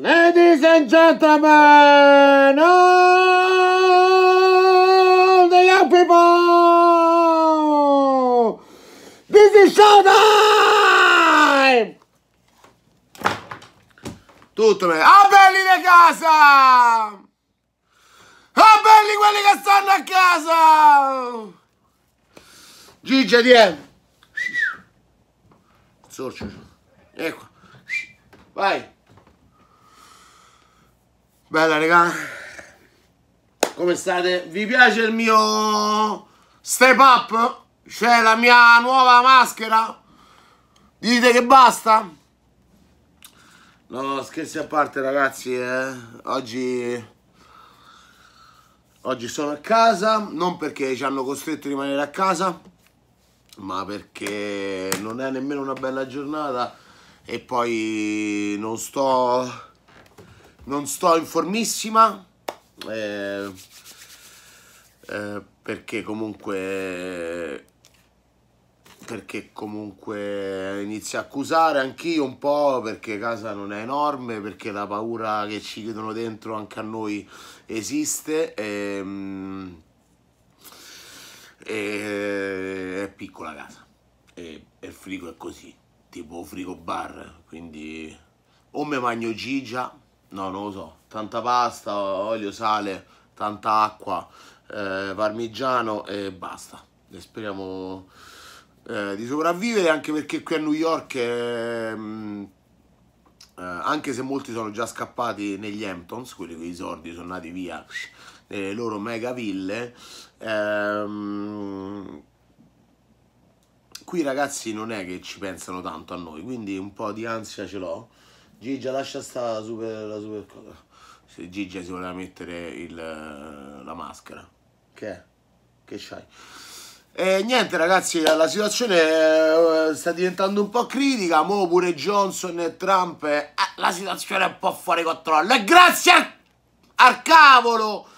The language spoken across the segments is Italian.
Ladies and gentlemen, all the young people, this is showtime! Tutto bene. Ah, belli da casa! Ah, belli quelli che stanno a casa! Gigi, di M. Sorcio. Ecco. Vai. Bella raga Come state? Vi piace il mio step up? Cioè la mia nuova maschera? Dite che basta? No scherzi a parte ragazzi eh? Oggi Oggi sono a casa Non perché ci hanno costretto a rimanere a casa Ma perché non è nemmeno una bella giornata E poi non sto non sto in formissima eh, eh, perché comunque perché comunque inizio a accusare anch'io un po' perché casa non è enorme perché la paura che ci chiudono dentro anche a noi esiste ehm, e, e eh, è piccola casa e, e il frigo è così tipo frigo bar quindi o me magno gigia No, non lo so. Tanta pasta, olio, sale, tanta acqua, eh, parmigiano e basta. E speriamo eh, di sopravvivere anche perché qui a New York, eh, eh anche se molti sono già scappati negli Hamptons, quelli con i sordi sono nati via nelle loro mega ville, ehm, qui ragazzi non è che ci pensano tanto a noi, quindi un po' di ansia ce l'ho. Gigia lascia stare la super, la super cosa. Se Gigia si voleva mettere il, eh, la maschera. Che? Che c'hai? E niente ragazzi, la situazione eh, sta diventando un po' critica, mo pure Johnson e Trump, eh, la situazione è un po' fuori controllo. E grazie al, al cavolo!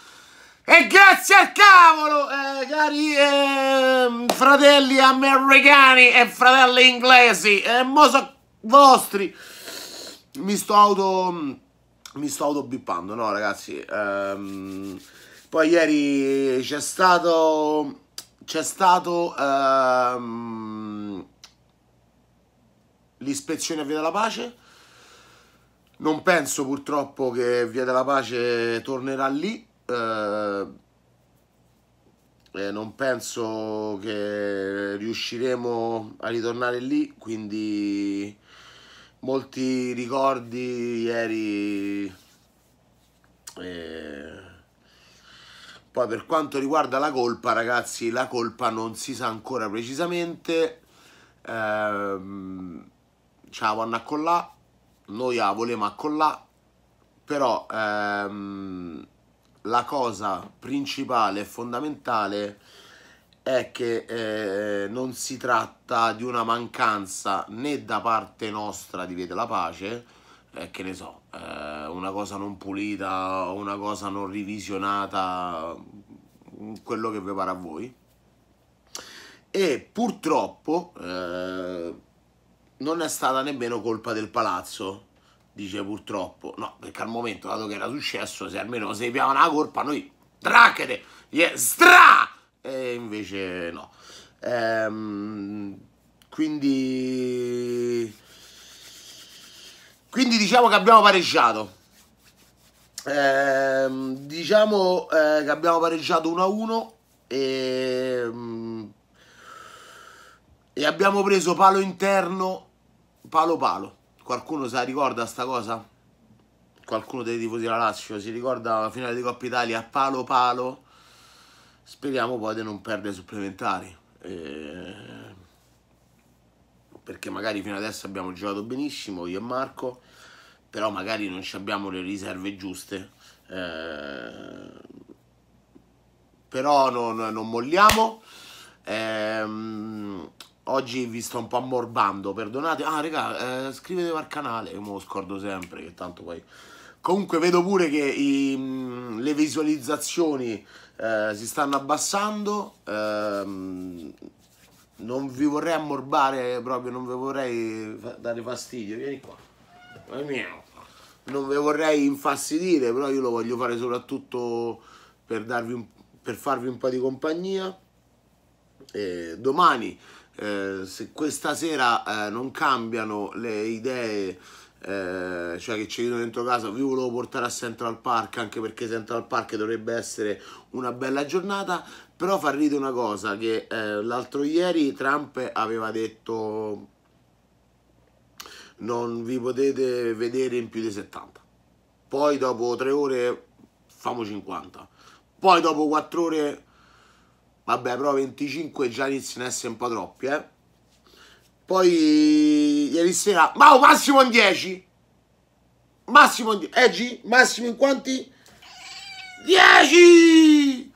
E grazie al cavolo, eh, cari eh, fratelli americani e fratelli inglesi, e mo so vostri mi sto auto mi sto auto no ragazzi ehm, poi ieri c'è stato c'è stato ehm, l'ispezione a Via della Pace non penso purtroppo che Via della Pace tornerà lì eh, eh, non penso che riusciremo a ritornare lì quindi molti ricordi ieri. Eh. Poi per quanto riguarda la colpa, ragazzi, la colpa non si sa ancora precisamente. Ehm, ciao Anna Collà, noi la volevamo accollà, però ehm, la cosa principale e fondamentale è è che eh, non si tratta di una mancanza né da parte nostra di via la pace, eh, che ne so, eh, una cosa non pulita o una cosa non revisionata, quello che vi pare a voi. E purtroppo eh, non è stata nemmeno colpa del palazzo, dice purtroppo, no, perché al momento, dato che era successo, se almeno se vi piava una colpa, noi tracchete, yeah, stra! e invece no. Ehm, quindi, quindi diciamo che abbiamo pareggiato. Ehm, diciamo eh, che abbiamo pareggiato 1-1 a e, mm, e abbiamo preso palo interno, palo palo. Qualcuno se la ricorda sta cosa? Qualcuno dei tifosi della Lazio si ricorda la finale di Coppa Italia palo palo? Speriamo poi di non perdere supplementari, eh, perché magari fino adesso abbiamo giocato benissimo io e Marco, però magari non abbiamo le riserve giuste. Eh, però non, non molliamo. Eh, oggi vi sto un po' ammorbando, perdonate. Ah, raga, eh, iscrivetevi al canale, io me lo scordo sempre, che tanto poi... Comunque vedo pure che i, mm, le visualizzazioni eh, si stanno abbassando. Ehm, non vi vorrei ammorbare eh, proprio, non vi vorrei dare fastidio. Vieni qua. Non vi vorrei infastidire, però io lo voglio fare soprattutto per, un, per farvi un po' di compagnia. E domani, eh, se questa sera eh, non cambiano le idee eh, cioè che ci vedo dentro casa, vi volevo portare a Central Park anche perché Central Park dovrebbe essere una bella giornata, però fa ridere una cosa che eh, l'altro ieri Trump aveva detto non vi potete vedere in più di 70, poi dopo 3 ore famo 50, poi dopo 4 ore vabbè però 25 già iniziano a essere un po' troppi eh. Poi ieri sera, ma Massimo in 10! Massimo in massimo in quanti? 10!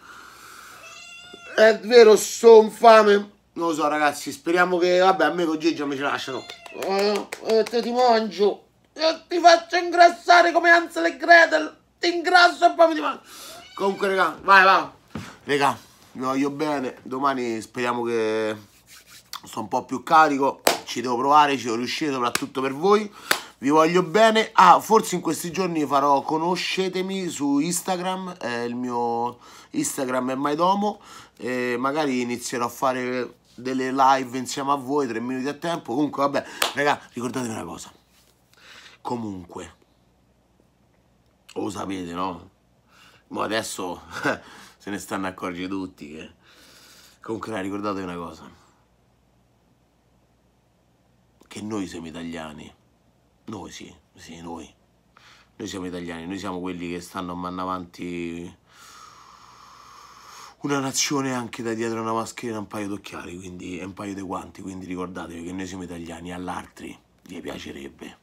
È vero, sto un fame. Non lo so, ragazzi, speriamo che... Vabbè, a me con Gigi mi ci lasciano. Eh, eh te ti mangio. Io eh, ti faccio ingrassare come Hansel e Gretel. Ti ingrasso e poi mi ti mangio. Comunque, raga, vai, vai. Raga, mi voglio bene. Domani speriamo che... Sto un po' più carico. Ci devo provare, ci devo riuscire, soprattutto per voi vi voglio bene. Ah, forse in questi giorni farò conoscetemi su Instagram, eh, il mio Instagram è MyDomo, eh, magari inizierò a fare delle live insieme a voi, 3 minuti a tempo. Comunque, vabbè, raga, ricordatevi una cosa. Comunque, lo sapete, no? Ma adesso se ne stanno accorgendo tutti che... Comunque, raga, ricordatevi una cosa. Che noi siamo italiani noi sì, sì, noi. Noi siamo italiani, noi siamo quelli che stanno a mano avanti una nazione anche da dietro una maschera e un paio d'occhiali, quindi e un paio di guanti, quindi ricordatevi che noi siamo italiani, all'altri gli piacerebbe.